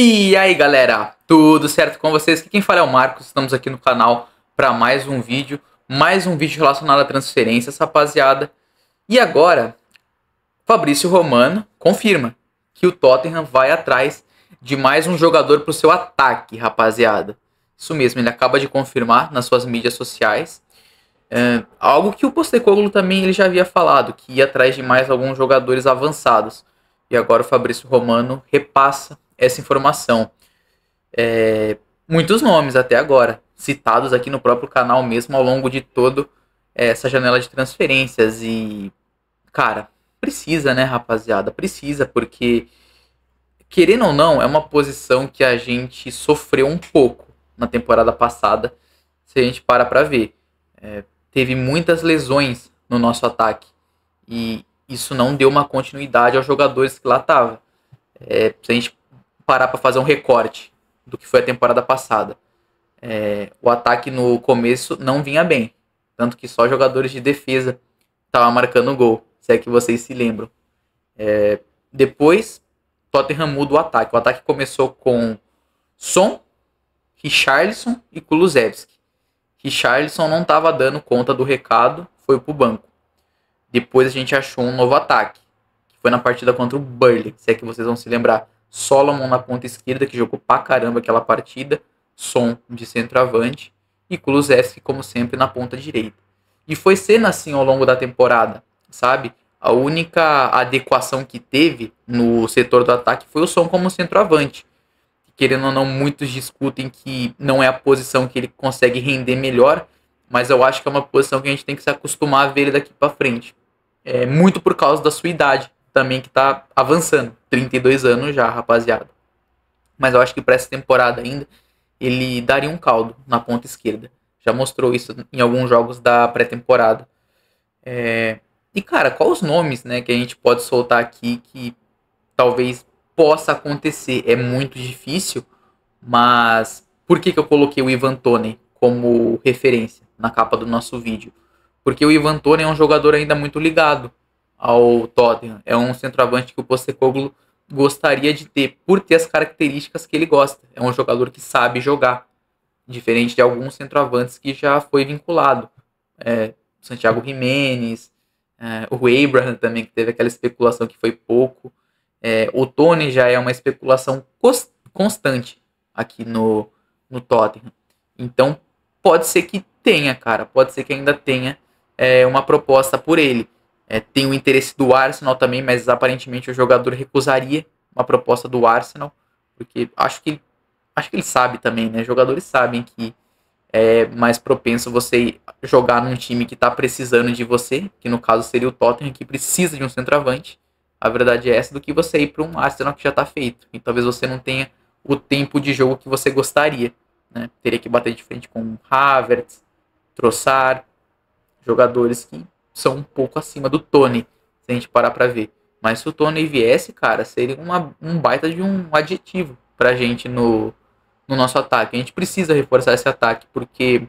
E aí galera, tudo certo com vocês? Aqui quem fala é o Marcos, estamos aqui no canal para mais um vídeo, mais um vídeo relacionado a transferências, rapaziada. E agora, Fabrício Romano confirma que o Tottenham vai atrás de mais um jogador para o seu ataque, rapaziada. Isso mesmo, ele acaba de confirmar nas suas mídias sociais. É, algo que o Postecoglou também ele já havia falado, que ia atrás de mais alguns jogadores avançados. E agora o Fabrício Romano repassa essa informação. É, muitos nomes até agora, citados aqui no próprio canal mesmo ao longo de todo é, essa janela de transferências. E, cara, precisa, né, rapaziada? Precisa, porque, querendo ou não, é uma posição que a gente sofreu um pouco na temporada passada, se a gente para pra ver. É, teve muitas lesões no nosso ataque. E isso não deu uma continuidade aos jogadores que lá estavam. É, se a gente parar para fazer um recorte do que foi a temporada passada. É, o ataque no começo não vinha bem, tanto que só jogadores de defesa estavam marcando gol, se é que vocês se lembram. É, depois, Tottenham muda o ataque. O ataque começou com Son, Richarlison e Kulusevski. Richarlison não estava dando conta do recado, foi pro banco. Depois a gente achou um novo ataque, que foi na partida contra o Burley, se é que vocês vão se lembrar. Solomon na ponta esquerda, que jogou pra caramba aquela partida, Som de centroavante e Kulusevski, como sempre, na ponta direita. E foi sendo assim ao longo da temporada, sabe? A única adequação que teve no setor do ataque foi o Som como centroavante. Querendo ou não, muitos discutem que não é a posição que ele consegue render melhor, mas eu acho que é uma posição que a gente tem que se acostumar a ver ele daqui para frente. É muito por causa da sua idade também que tá avançando. 32 anos já, rapaziada. Mas eu acho que para essa temporada ainda, ele daria um caldo na ponta esquerda. Já mostrou isso em alguns jogos da pré-temporada. É... E, cara, quais os nomes né, que a gente pode soltar aqui que talvez possa acontecer? É muito difícil, mas por que, que eu coloquei o Ivan Tone como referência na capa do nosso vídeo? Porque o Ivan Tone é um jogador ainda muito ligado ao Tottenham. É um centroavante que o Postecoglou gostaria de ter, por ter as características que ele gosta. É um jogador que sabe jogar, diferente de alguns centroavantes que já foi vinculado. É, Santiago Jiménez, é, o Abraham também, que teve aquela especulação que foi pouco. É, o Tony já é uma especulação constante aqui no, no Tottenham. Então, pode ser que tenha, cara. Pode ser que ainda tenha é, uma proposta por ele. É, tem o interesse do Arsenal também, mas aparentemente o jogador recusaria uma proposta do Arsenal, porque acho que, acho que ele sabe também, né? Jogadores sabem que é mais propenso você jogar num time que está precisando de você, que no caso seria o Tottenham, que precisa de um centroavante. A verdade é essa, do que você ir para um Arsenal que já está feito. E talvez você não tenha o tempo de jogo que você gostaria. Né? Teria que bater de frente com Havertz, Trossard, jogadores que são um pouco acima do Tony, se a gente parar pra ver. Mas se o Tony viesse, cara, seria uma, um baita de um adjetivo pra gente no, no nosso ataque. A gente precisa reforçar esse ataque, porque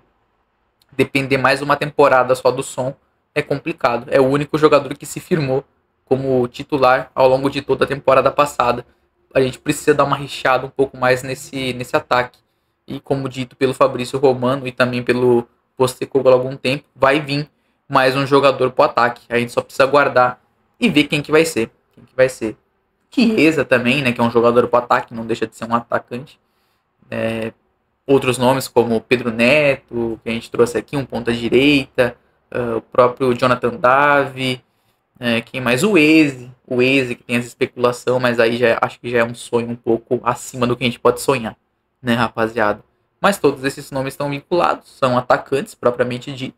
depender mais uma temporada só do som é complicado. É o único jogador que se firmou como titular ao longo de toda a temporada passada. A gente precisa dar uma richada um pouco mais nesse, nesse ataque. E como dito pelo Fabrício Romano e também pelo você por algum tempo, vai vir mais um jogador pro ataque. A gente só precisa guardar e ver quem que vai ser. Quem que vai ser. Chiesa também, né? Que é um jogador pro ataque, não deixa de ser um atacante. É, outros nomes como Pedro Neto, que a gente trouxe aqui, um ponta-direita, uh, ah, o próprio Jonathan Davi. É, quem mais? O Eze, o Eze que tem essa especulação, mas aí já é, acho que já é um sonho um pouco acima do que a gente pode sonhar, né, rapaziada? Mas todos esses nomes estão vinculados, são atacantes propriamente dito.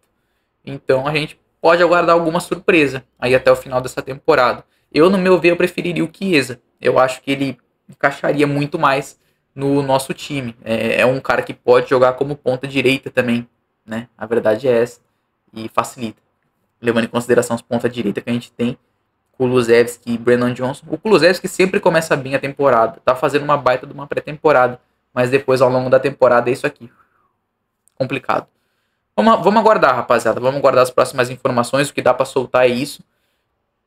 Né? Então a gente pode aguardar alguma surpresa aí até o final dessa temporada. Eu, no meu ver, eu preferiria o Chiesa. Eu acho que ele encaixaria muito mais no nosso time. É, é um cara que pode jogar como ponta direita também, né? A verdade é essa. E facilita. Levando em consideração os ponta direita que a gente tem. Kulusevski e Brennan Johnson. O Kulusevski sempre começa bem a temporada. Tá fazendo uma baita de uma pré-temporada. Mas depois, ao longo da temporada, é isso aqui. Complicado. Vamos, vamos aguardar, rapaziada. Vamos aguardar as próximas informações. O que dá para soltar é isso.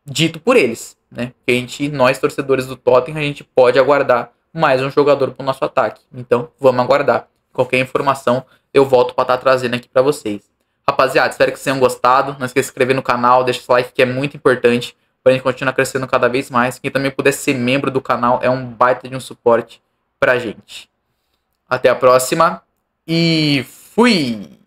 Dito por eles, né? Que a gente, nós torcedores do Tottenham, a gente pode aguardar mais um jogador para o nosso ataque. Então, vamos aguardar. Qualquer informação eu volto para estar tá trazendo aqui para vocês. Rapaziada, espero que vocês tenham gostado. Não esqueça de se inscrever no canal, deixa o like que é muito importante para a gente continuar crescendo cada vez mais. Quem também puder ser membro do canal é um baita de um suporte pra gente. Até a próxima e fui!